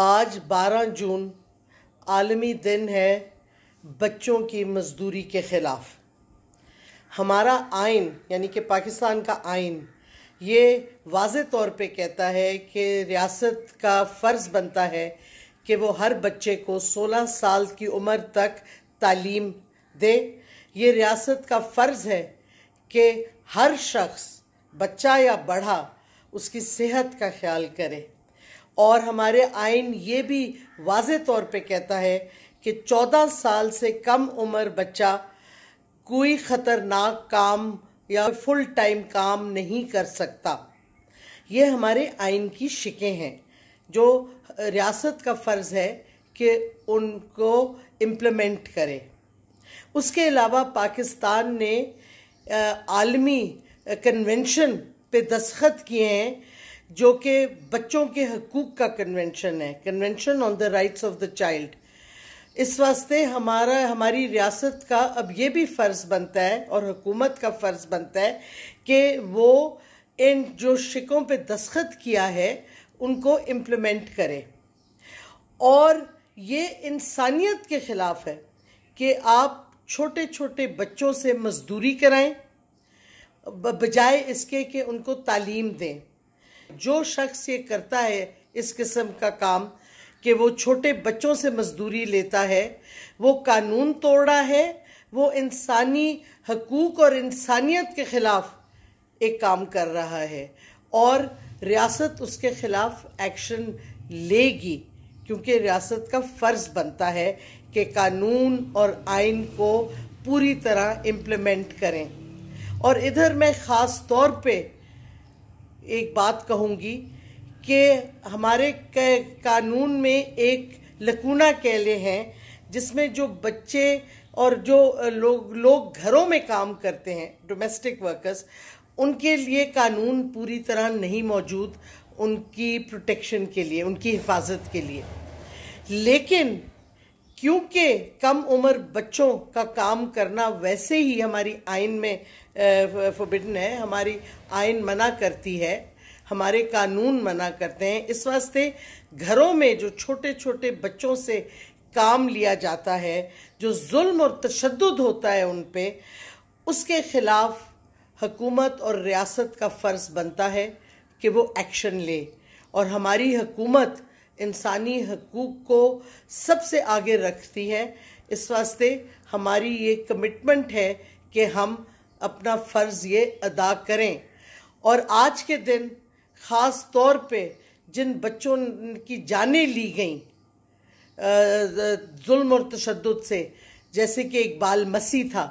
आज 12 जून आलमी दिन है बच्चों की मजदूरी के ख़िलाफ़ हमारा आइन यानी कि पाकिस्तान का आइन ये वाज तौर पे कहता है कि रियासत का फ़र्ज़ बनता है कि वो हर बच्चे को 16 साल की उम्र तक तालीम दे ये रियासत का फ़र्ज़ है कि हर शख्स बच्चा या बड़ा उसकी सेहत का ख्याल करे और हमारे आइन ये भी वाज तौर पे कहता है कि चौदह साल से कम उम्र बच्चा कोई ख़तरनाक काम या फुल टाइम काम नहीं कर सकता ये हमारे आइन की शिकें हैं जो रियासत का फ़र्ज़ है कि उनको इम्प्लीमेंट करें उसके अलावा पाकिस्तान ने आलमी कन्वेंशन पे दस्खत किए हैं जो कि बच्चों के हकूक़ का कन्वेंशन है convention on the rights of the child इस वास्ते हमारा हमारी रियासत का अब ये भी फ़र्ज़ बनता है और हुकूमत का फ़र्ज़ बनता है कि वो इन जो शिकों पे दस्खत किया है उनको इम्प्लीमेंट करे और ये इंसानियत के ख़िलाफ़ है कि आप छोटे छोटे बच्चों से मज़दूरी कराएं बजाय इसके कि उनको तालीम दें जो शख्स ये करता है इस किस्म का काम कि वो छोटे बच्चों से मजदूरी लेता है वो कानून तोड़ रहा है वो इंसानी हकूक़ और इंसानियत के ख़िलाफ़ एक काम कर रहा है और रियासत उसके ख़िलाफ़ एक्शन लेगी क्योंकि रियासत का फ़र्ज़ बनता है कि कानून और आइन को पूरी तरह इम्प्लीमेंट करें और इधर मैं ख़ास तौर पे एक बात कहूँगी कि हमारे कानून में एक लकूना कहले हैं जिसमें जो बच्चे और जो लोग लोग घरों में काम करते हैं डोमेस्टिक वर्कर्स उनके लिए कानून पूरी तरह नहीं मौजूद उनकी प्रोटेक्शन के लिए उनकी हिफाजत के लिए लेकिन क्योंकि कम उम्र बच्चों का काम करना वैसे ही हमारी आइन में फोबिडन है हमारी आइन मना करती है हमारे कानून मना करते हैं इस वास्ते घरों में जो छोटे छोटे बच्चों से काम लिया जाता है जो जुल्म और तशद होता है उन पर उसके ख़िलाफ़ हकूमत और रियासत का फ़र्ज़ बनता है कि वो एक्शन ले और हमारी हकूमत इंसानी हकूक़ को सबसे आगे रखती है इस वास्ते हमारी ये कमिटमेंट है कि हम अपना फ़र्ज़ ये अदा करें और आज के दिन ख़ास तौर पे जिन बच्चों की जानें ली गईं जुल्म और तशद से जैसे कि इकबाल मसी था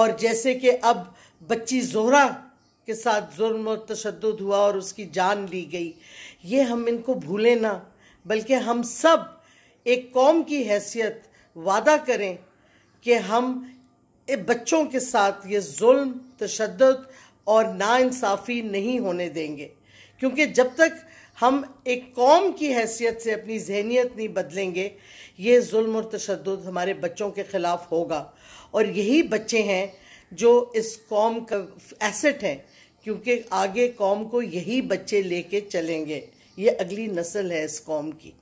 और जैसे कि अब बच्ची जोहरा के साथ जुर्म और तशद हुआ और उसकी जान ली गई ये हम इनको भूलें ना बल्कि हम सब एक कौम की हैसियत वादा करें कि हम बच्चों के साथ ये जुल्म तशद और नाानसाफ़ी नहीं होने देंगे क्योंकि जब तक हम एक कौम की हैसियत से अपनी जहनीत नहीं बदलेंगे ये जुल्म और तशद हमारे बच्चों के ख़िलाफ़ होगा और यही बच्चे हैं जो इस कौम का एसेट है क्योंकि आगे कौम को यही बच्चे लेके चलेंगे ये अगली नस्ल है इस कौम की